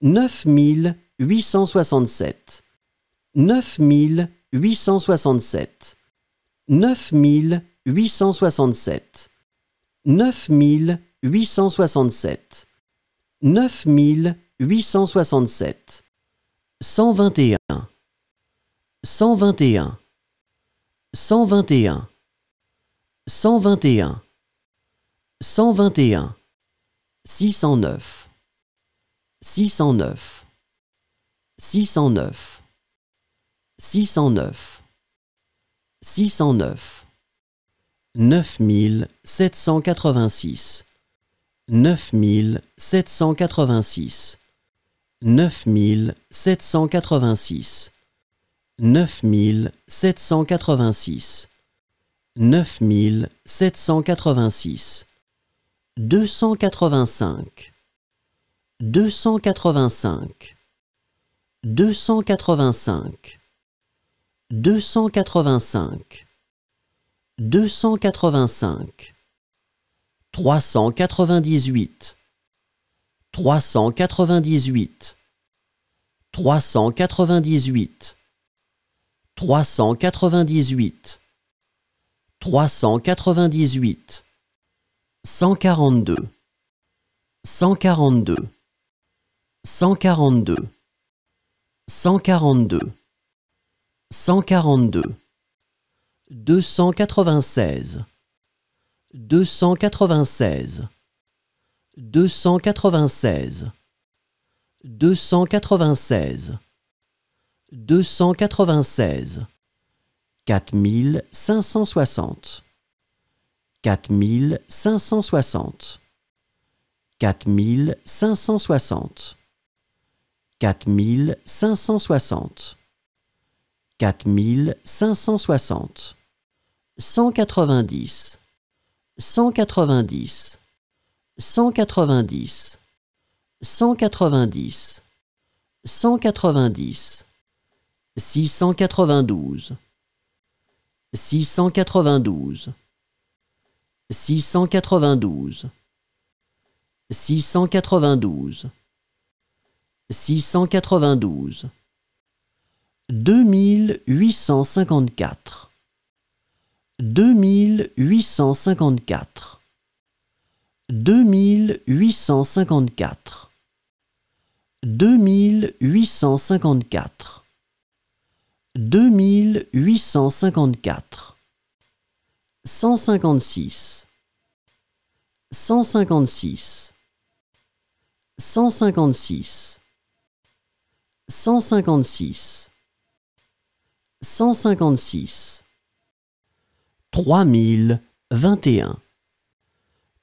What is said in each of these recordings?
9867 9867 9867 9867 9867 121 121 121 121 121 609 609 609 609 609 9786 9786 9786 9786 9786 285 285 285 285 285 398 398 398 398 398 142 142 142 142 142 296 296 296 296 296 4560 4560 4560 4560 4560 190 190 190 190 190 692 692 692 692 692 2854 2854 2854 2854 2854 156 156 156 156 156 3021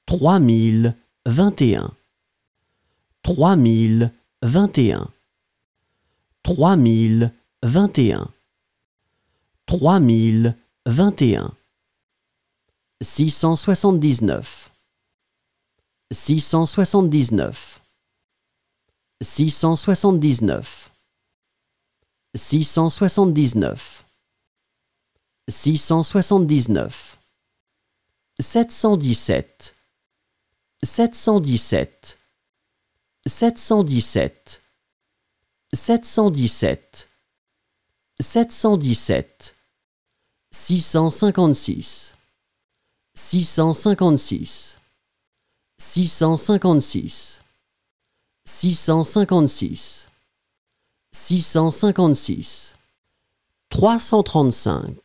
3021 3021 3021 3021 679 679 679 679 679 717 717 717 717 717 656 656 656 656 656 335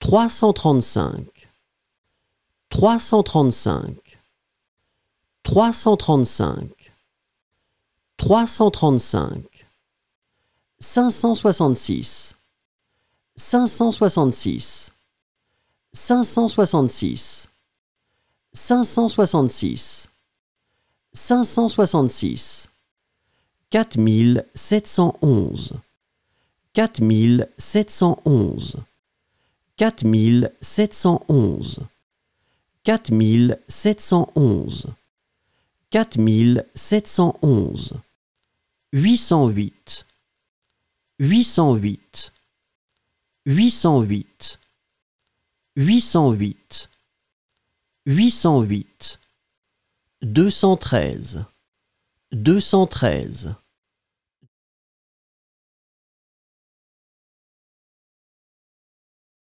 335 335 335 335 566 566 566 566 566 4711 4711 4711 4711 4711 808 808 808 808 808 213 213.